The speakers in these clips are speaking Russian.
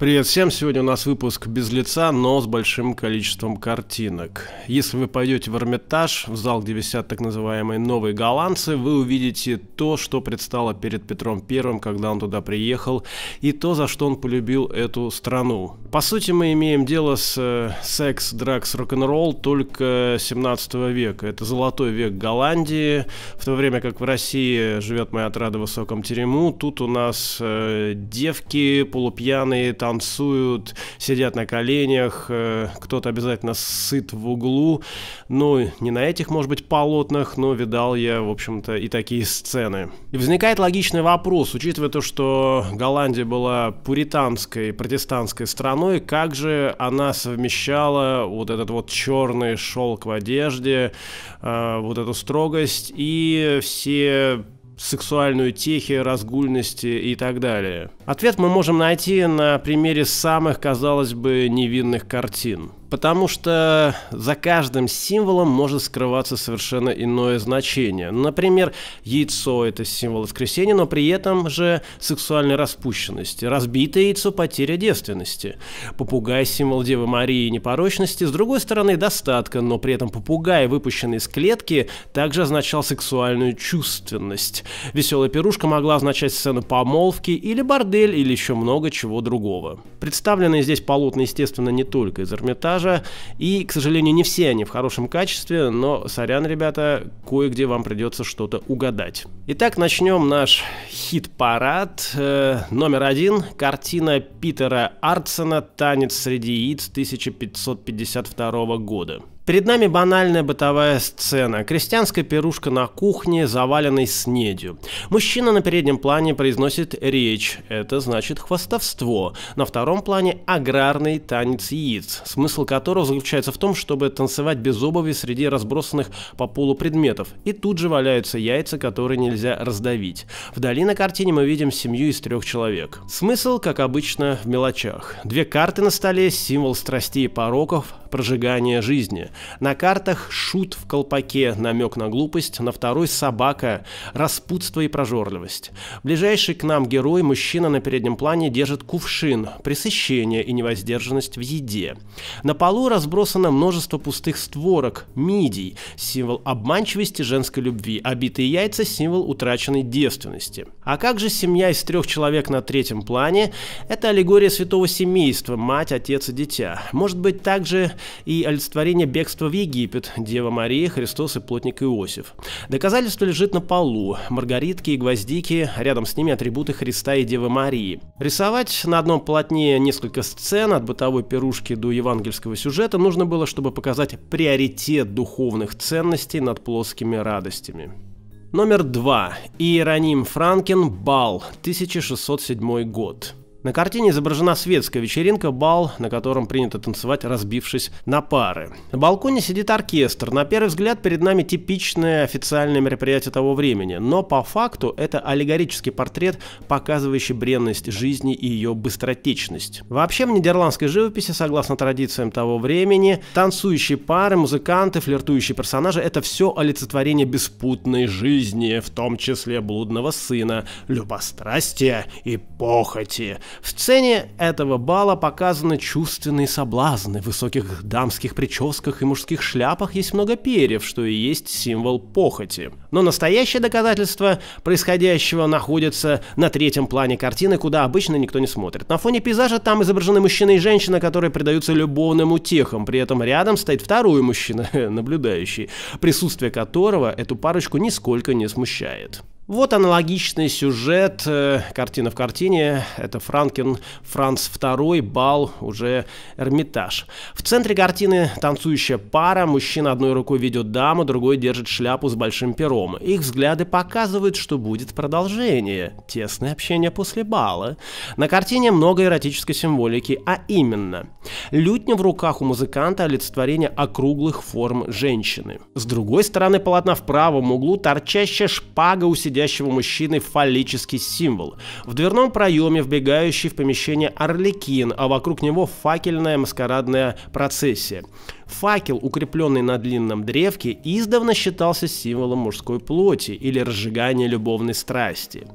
Привет всем! Сегодня у нас выпуск без лица, но с большим количеством картинок. Если вы пойдете в Эрмитаж, в зал, где висят так называемые новые голландцы, вы увидите то, что предстало перед Петром Первым, когда он туда приехал, и то, за что он полюбил эту страну. По сути, мы имеем дело с э, секс, дракс, рок-н-ролл только 17 века. Это золотой век Голландии, в то время как в России живет моя отрада в высоком терему. Тут у нас э, девки полупьяные, там танцуют, сидят на коленях, э, кто-то обязательно сыт в углу. Ну, не на этих, может быть, полотнах, но видал я, в общем-то, и такие сцены. И возникает логичный вопрос, учитывая то, что Голландия была пуританской, протестантской страной, как же она совмещала вот этот вот черный шелк в одежде, э, вот эту строгость и все сексуальную техи, разгульности и так далее. Ответ мы можем найти на примере самых, казалось бы, невинных картин. Потому что за каждым символом может скрываться совершенно иное значение. Например, яйцо – это символ воскресения, но при этом же сексуальной распущенности. Разбитое яйцо – потеря девственности. Попугай – символ Девы Марии и непорочности. С другой стороны, достатка, но при этом попугай, выпущенный из клетки, также означал сексуальную чувственность. Веселая пирушка могла означать сцену помолвки или бордель, или еще много чего другого. Представленные здесь полотна, естественно, не только из Эрмитажа, монтажа. И, к сожалению, не все они в хорошем качестве, но, сорян, ребята, кое-где вам придется что-то угадать. Итак, начнем наш хит-парад. Э, номер один – картина Питера Артсона «Танец среди яиц» 1552 года. Перед нами банальная бытовая сцена. Крестьянская пирушка на кухне, заваленной снедью. Мужчина на переднем плане произносит речь. Это значит хвастовство. На втором плане аграрный танец яиц, смысл которого заключается в том, чтобы танцевать без обуви среди разбросанных по полу предметов. И тут же валяются яйца, которые нельзя раздавить. Вдали на картине мы видим семью из трех человек. Смысл, как обычно, в мелочах. Две карты на столе, символ страстей и пороков, прожигания жизни. На картах шут в колпаке, намек на глупость, на второй собака, распутство и прожорливость. Ближайший к нам герой, мужчина на переднем плане, держит кувшин, пресыщение и невоздержанность в еде. На полу разбросано множество пустых створок, мидий, символ обманчивости женской любви, а яйца – символ утраченной девственности. А как же семья из трех человек на третьем плане? Это аллегория святого семейства – мать, отец и дитя. Может быть, также и олицетворение бегства в Египет, Дева Мария, Христос и плотник Иосиф. Доказательство лежит на полу, маргаритки и гвоздики, рядом с ними атрибуты Христа и Девы Марии. Рисовать на одном полотне несколько сцен, от бытовой пирушки до евангельского сюжета, нужно было, чтобы показать приоритет духовных ценностей над плоскими радостями. Номер два. Иероним Франкен Бал, 1607 год. На картине изображена светская вечеринка, бал, на котором принято танцевать, разбившись на пары. На балконе сидит оркестр. На первый взгляд перед нами типичное официальное мероприятие того времени, но по факту это аллегорический портрет, показывающий бренность жизни и ее быстротечность. Вообще в нидерландской живописи, согласно традициям того времени, танцующие пары, музыканты, флиртующие персонажи – это все олицетворение беспутной жизни, в том числе блудного сына, любострастия и похоти – в цене этого бала показаны чувственные соблазны. В высоких дамских прическах и мужских шляпах есть много перьев, что и есть символ похоти. Но настоящее доказательство происходящего находится на третьем плане картины, куда обычно никто не смотрит. На фоне пейзажа там изображены мужчина и женщина, которые предаются любовным утехам. При этом рядом стоит второй мужчина, наблюдающий, присутствие которого эту парочку нисколько не смущает. Вот аналогичный сюжет, э, картина в картине, это Франкен Франц II, бал, уже Эрмитаж. В центре картины танцующая пара, мужчина одной рукой ведет даму, другой держит шляпу с большим пером. Их взгляды показывают, что будет продолжение, тесное общение после бала. На картине много эротической символики, а именно, лютня в руках у музыканта олицетворение округлых форм женщины. С другой стороны полотна в правом углу торчащая шпага у сидящего руководящего мужчины фаллический символ. В дверном проеме вбегающий в помещение орликин, а вокруг него факельная маскарадная процессия. Факел, укрепленный на длинном древке, издавна считался символом мужской плоти или разжигания любовной страсти.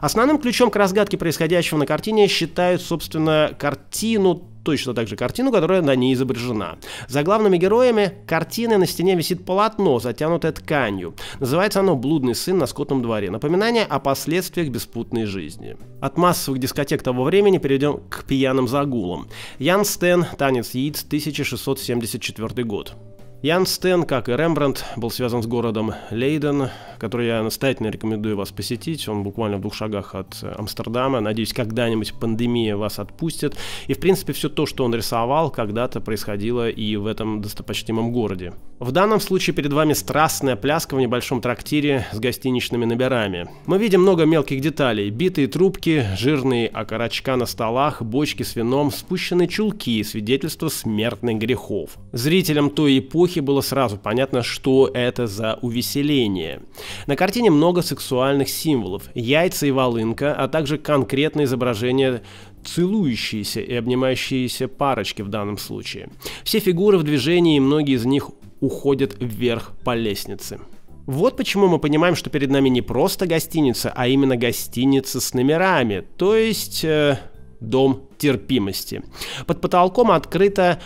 Основным ключом к разгадке происходящего на картине считают, собственно, картину точно так же картину, которая на ней изображена. За главными героями картины на стене висит полотно, затянутое тканью. Называется оно «Блудный сын на скотном дворе». Напоминание о последствиях беспутной жизни. От массовых дискотек того времени перейдем к пьяным загулам. Ян Стен, танец яиц, 1674 год. Ян Стен, как и Рембрандт, был связан с городом Лейден, который я настоятельно рекомендую вас посетить. Он буквально в двух шагах от э, Амстердама. Надеюсь, когда-нибудь пандемия вас отпустит. И, в принципе, все то, что он рисовал, когда-то происходило и в этом достопочтимом городе. В данном случае перед вами страстная пляска в небольшом трактире с гостиничными номерами. Мы видим много мелких деталей. Битые трубки, жирные окорочка на столах, бочки с вином, спущенные чулки, свидетельство смертных грехов. Зрителям той эпохи старухи было сразу понятно, что это за увеселение. На картине много сексуальных символов. Яйца и волынка, а также конкретное изображение целующиеся и обнимающиеся парочки в данном случае. Все фигуры в движении и многие из них уходят вверх по лестнице. Вот почему мы понимаем, что перед нами не просто гостиница, а именно гостиница с номерами, то есть э, дом терпимости. Под потолком открыто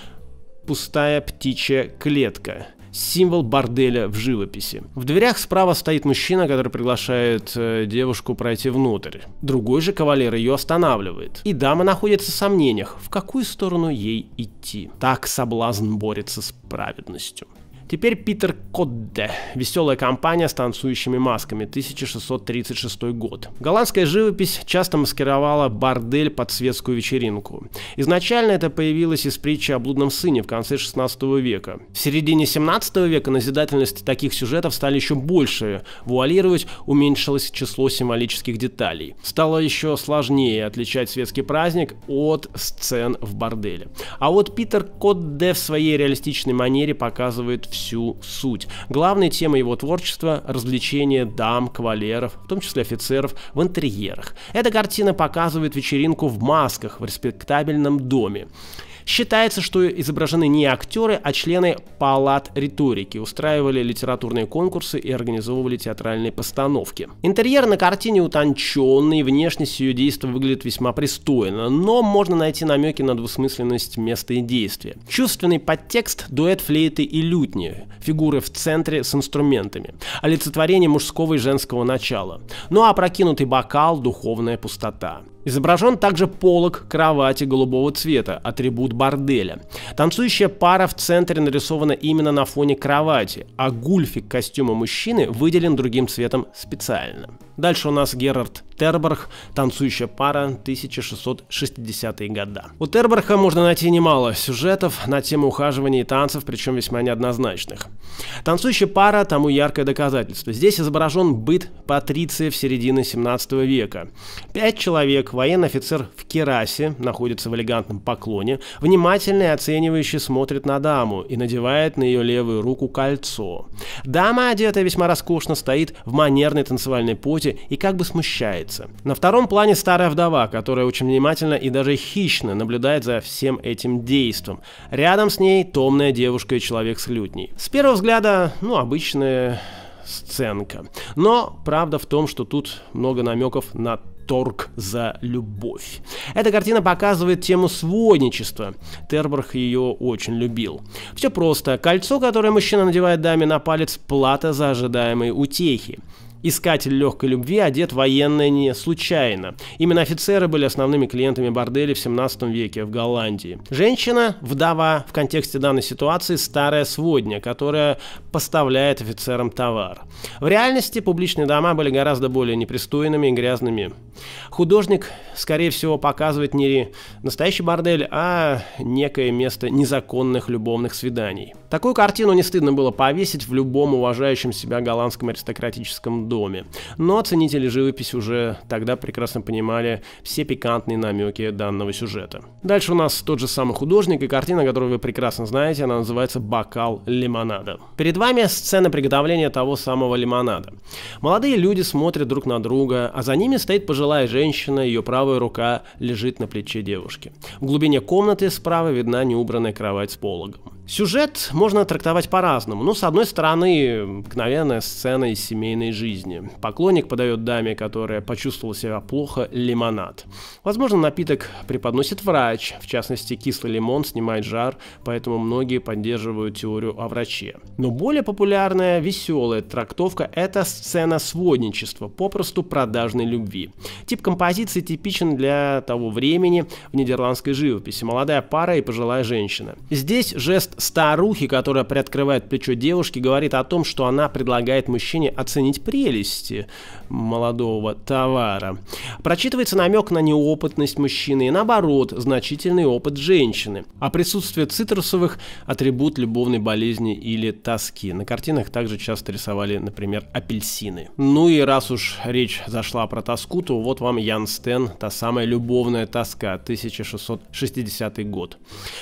пустая птичья клетка символ борделя в живописи. В дверях справа стоит мужчина, который приглашает э, девушку пройти внутрь. Другой же кавалер ее останавливает. И дама находится в сомнениях, в какую сторону ей идти. Так соблазн борется с праведностью. Теперь Питер Кодде. Веселая компания с танцующими масками. 1636 год. Голландская живопись часто маскировала бордель под светскую вечеринку. Изначально это появилось из притчи о блудном сыне в конце 16 века. В середине 17 века назидательность таких сюжетов стали еще больше. Вуалировать уменьшилось число символических деталей. Стало еще сложнее отличать светский праздник от сцен в борделе. А вот Питер Кодде в своей реалистичной манере показывает все всю суть. главная тема его творчества – развлечение дам, кавалеров, в том числе офицеров, в интерьерах. Эта картина показывает вечеринку в масках в респектабельном доме. Считается, что изображены не актеры, а члены палат риторики, устраивали литературные конкурсы и организовывали театральные постановки. Интерьер на картине утонченный, внешность сие действо выглядит весьма пристойно, но можно найти намеки на двусмысленность места и действия. Чувственный подтекст – дуэт флейты и лютни, фигуры в центре с инструментами, олицетворение мужского и женского начала. Ну а прокинутый бокал – духовная пустота. Изображен также полог кровати голубого цвета, атрибут борделя. Танцующая пара в центре нарисована именно на фоне кровати, а гульфик костюма мужчины выделен другим цветом специально. Дальше у нас Герард Терборг, танцующая пара 1660-е года. У Терборха можно найти немало сюжетов на тему ухаживания и танцев, причем весьма неоднозначных. Танцующая пара тому яркое доказательство. Здесь изображен быт патриции в середине 17 века. Пять человек, военный офицер в керасе, находится в элегантном поклоне, внимательно и оценивающе смотрит на даму и надевает на ее левую руку кольцо. Дама, одетая весьма роскошно, стоит в манерной танцевальной позе и как бы смущает является. На втором плане старая вдова, которая очень внимательно и даже хищно наблюдает за всем этим действом. Рядом с ней томная девушка и человек с лютней. С первого взгляда, ну, обычная сценка. Но правда в том, что тут много намеков на торг за любовь. Эта картина показывает тему сводничества. Тербрах ее очень любил. Все просто. Кольцо, которое мужчина надевает даме на палец, плата за ожидаемые утехи. Искатель легкой любви одет военное не случайно. Именно офицеры были основными клиентами борделей в 17 веке в Голландии. Женщина – вдова, в контексте данной ситуации старая сводня, которая поставляет офицерам товар. В реальности публичные дома были гораздо более непристойными и грязными. Художник, скорее всего, показывает не настоящий бордель, а некое место незаконных любовных свиданий. Такую картину не стыдно было повесить в любом уважающем себя голландском аристократическом доме. Но ценители живописи уже тогда прекрасно понимали все пикантные намеки данного сюжета. Дальше у нас тот же самый художник и картина, которую вы прекрасно знаете, она называется «Бокал лимонада». Перед вами сцена приготовления того самого лимонада. Молодые люди смотрят друг на друга, а за ними стоит пожилая женщина, ее правая рука лежит на плече девушки. В глубине комнаты справа видна неубранная кровать с пологом. Сюжет можно трактовать по-разному. Ну, с одной стороны, мгновенная сцена из семейной жизни. Поклонник подает даме, которая почувствовала себя плохо, лимонад. Возможно, напиток преподносит врач. В частности, кислый лимон снимает жар, поэтому многие поддерживают теорию о враче. Но более популярная, веселая трактовка – это сцена сводничества, попросту продажной любви. Тип композиции типичен для того времени в нидерландской живописи. Молодая пара и пожилая женщина. Здесь жест старухи, которая приоткрывает плечо девушки, говорит о том, что она предлагает мужчине оценить прелести молодого товара. Прочитывается намек на неопытность мужчины и наоборот, значительный опыт женщины, а присутствие цитрусовых – атрибут любовной болезни или тоски. На картинах также часто рисовали, например, апельсины. Ну и раз уж речь зашла про тоску, то вот вам Ян Стен, та самая любовная тоска, 1660 год.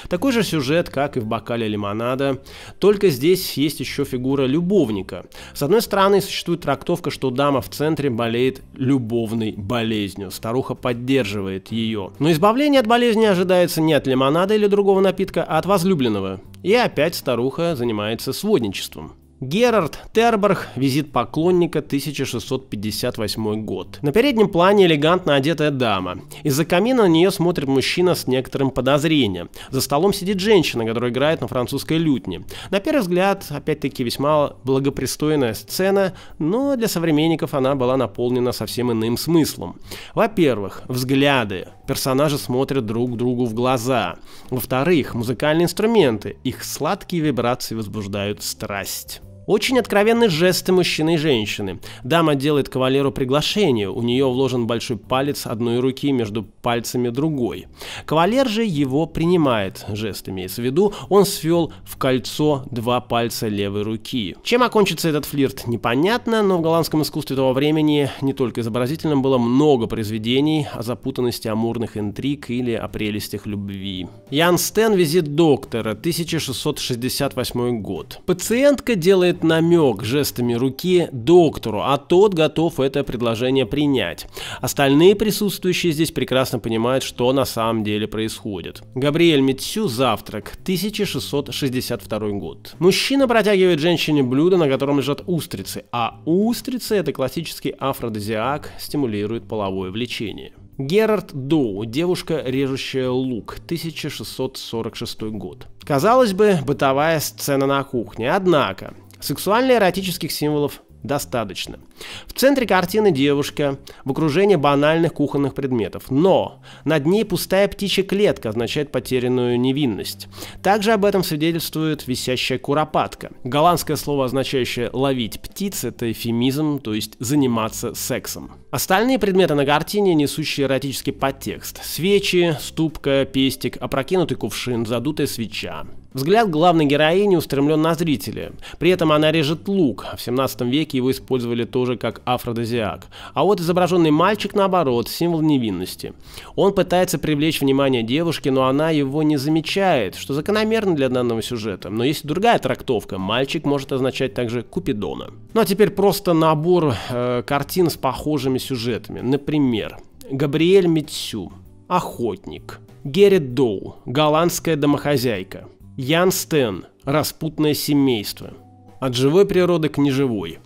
Такой же сюжет, как и в «Бокале лимонада», только здесь есть еще фигура любовника. С одной стороны, существует трактовка, что дама в центре центре болеет любовной болезнью. Старуха поддерживает ее. Но избавление от болезни ожидается не от лимонада или другого напитка, а от возлюбленного. И опять старуха занимается сводничеством. Герард Терберг, визит поклонника, 1658 год. На переднем плане элегантно одетая дама. Из-за камина на нее смотрит мужчина с некоторым подозрением. За столом сидит женщина, которая играет на французской лютне. На первый взгляд, опять-таки, весьма благопристойная сцена, но для современников она была наполнена совсем иным смыслом. Во-первых, взгляды. Персонажи смотрят друг другу в глаза. Во-вторых, музыкальные инструменты. Их сладкие вибрации возбуждают страсть. Очень откровенны жесты мужчины и женщины. Дама делает кавалеру приглашение, у нее вложен большой палец одной руки между пальцами другой. Кавалер же его принимает, жестами. имеется в виду, он свел в кольцо два пальца левой руки. Чем окончится этот флирт, непонятно, но в голландском искусстве того времени не только изобразительным было много произведений о запутанности амурных интриг или о прелестях любви. Ян Стен «Визит доктора», 1668 год. Пациентка делает намек жестами руки доктору, а тот готов это предложение принять. Остальные присутствующие здесь прекрасно понимают, что на самом деле происходит. Габриэль Митсю «Завтрак», 1662 год. Мужчина протягивает женщине блюдо, на котором лежат устрицы, а устрицы – это классический афродизиак, стимулирует половое влечение. Герард Доу, девушка, режущая лук, 1646 год. Казалось бы, бытовая сцена на кухне, однако Сексуально-эротических символов достаточно. В центре картины девушка в окружении банальных кухонных предметов, но над ней пустая птичья клетка означает потерянную невинность. Также об этом свидетельствует висящая куропатка. Голландское слово, означающее «ловить птиц», это эфемизм, то есть «заниматься сексом». Остальные предметы на картине, несущие эротический подтекст – свечи, ступка, пестик, опрокинутый кувшин, задутая свеча. Взгляд главной героини устремлен на зрителя. При этом она режет лук. В 17 веке его использовали тоже как афродизиак. А вот изображенный мальчик, наоборот, символ невинности. Он пытается привлечь внимание девушки, но она его не замечает, что закономерно для данного сюжета. Но есть другая трактовка. Мальчик может означать также Купидона. Ну а теперь просто набор э, картин с похожими сюжетами. Например, Габриэль Митсю, Охотник, Геррит Доу, Голландская домохозяйка – Ян Стен. Распутное семейство. От живой природы к неживой.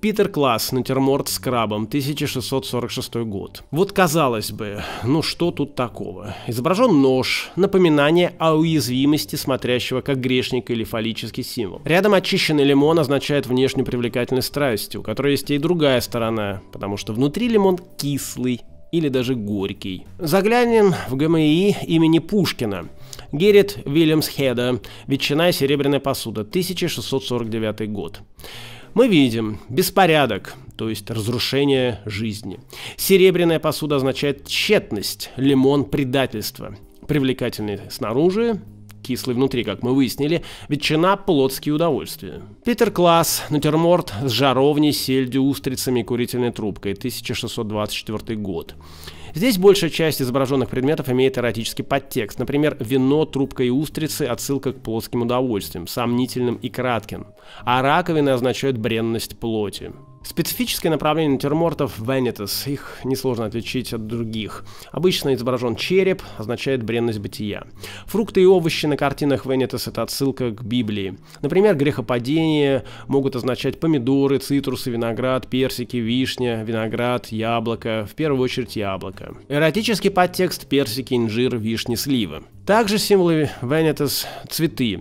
Питер Класс, натюрморт с крабом, 1646 год. Вот казалось бы, ну что тут такого? Изображен нож, напоминание о уязвимости смотрящего как грешника или фаллический символ. Рядом очищенный лимон означает внешнюю привлекательность страсти, у которой есть и другая сторона, потому что внутри лимон кислый или даже горький. Заглянем в ГМИ имени Пушкина. Геррит Вильямс Хеда, ветчина и серебряная посуда, 1649 год. Мы видим беспорядок, то есть разрушение жизни. Серебряная посуда означает тщетность, лимон – предательство. Привлекательный снаружи, кислый внутри, как мы выяснили, ветчина – плотские удовольствия. Питер Класс, натюрморт с жаровней, сельдью, устрицами и курительной трубкой, 1624 год. Здесь большая часть изображенных предметов имеет эротический подтекст. Например, вино, трубка и устрицы – отсылка к плоским удовольствиям, сомнительным и кратким. А раковины означают бренность плоти. Специфическое направление натюрмортов vanitas, их несложно отличить от других. Обычно изображен череп, означает бренность бытия. Фрукты и овощи на картинах vanitas – это отсылка к Библии. Например, грехопадение могут означать помидоры, цитрусы, виноград, персики, вишня, виноград, яблоко, в первую очередь яблоко. Эротический подтекст – персики, инжир, вишни, сливы. Также символы vanitas – цветы.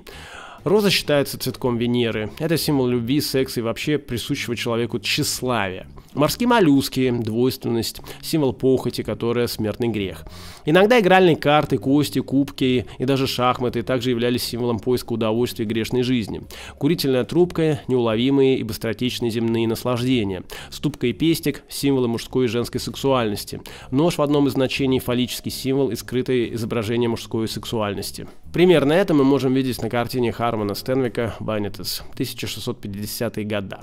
Роза считается цветком Венеры. Это символ любви, секса и вообще присущего человеку тщеславия. Морские моллюски, двойственность, символ похоти, которая смертный грех. Иногда игральные карты, кости, кубки и даже шахматы также являлись символом поиска удовольствия и грешной жизни. Курительная трубка, неуловимые и быстротечные земные наслаждения. Ступка и пестик – символы мужской и женской сексуальности. Нож в одном из значений – фаллический символ и скрытое изображение мужской сексуальности. Примерно это мы можем видеть на картине Хармона Стенвика «Банитес» 1650-е года.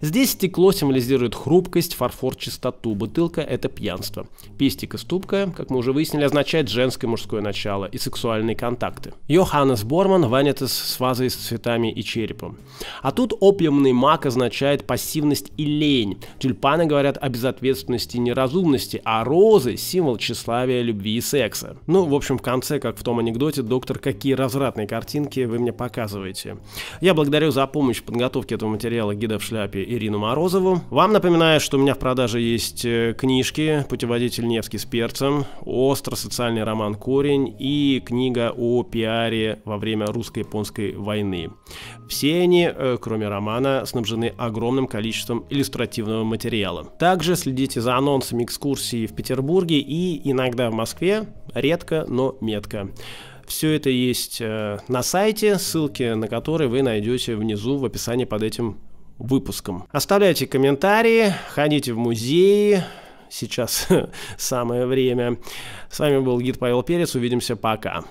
Здесь стекло символизирует хрупкость, фарфор – чистоту, бутылка – это пьянство. Пестик и ступка, как мы уже выяснили, означает женское мужское начало и сексуальные контакты. Йоханнес Борман ванятес с вазой с цветами и черепом. А тут опиумный мак означает пассивность и лень. Тюльпаны говорят о безответственности и неразумности, а розы – символ тщеславия, любви и секса. Ну, в общем, в конце, как в том анекдоте, доктор, какие развратные картинки вы мне показываете. Я благодарю за помощь в подготовке этого материала гидов шляпе Ирину Морозову. Вам напоминаю, что у меня в продаже есть э, книжки «Путеводитель Невский с перцем», «Остро-социальный роман Корень» и книга о пиаре во время русско-японской войны. Все они, э, кроме романа, снабжены огромным количеством иллюстративного материала. Также следите за анонсами экскурсий в Петербурге и иногда в Москве, редко, но метко. Все это есть э, на сайте, ссылки на которые вы найдете внизу в описании под этим выпуском. Оставляйте комментарии, ходите в музеи, сейчас самое время. С вами был гид Павел Перец, увидимся, пока.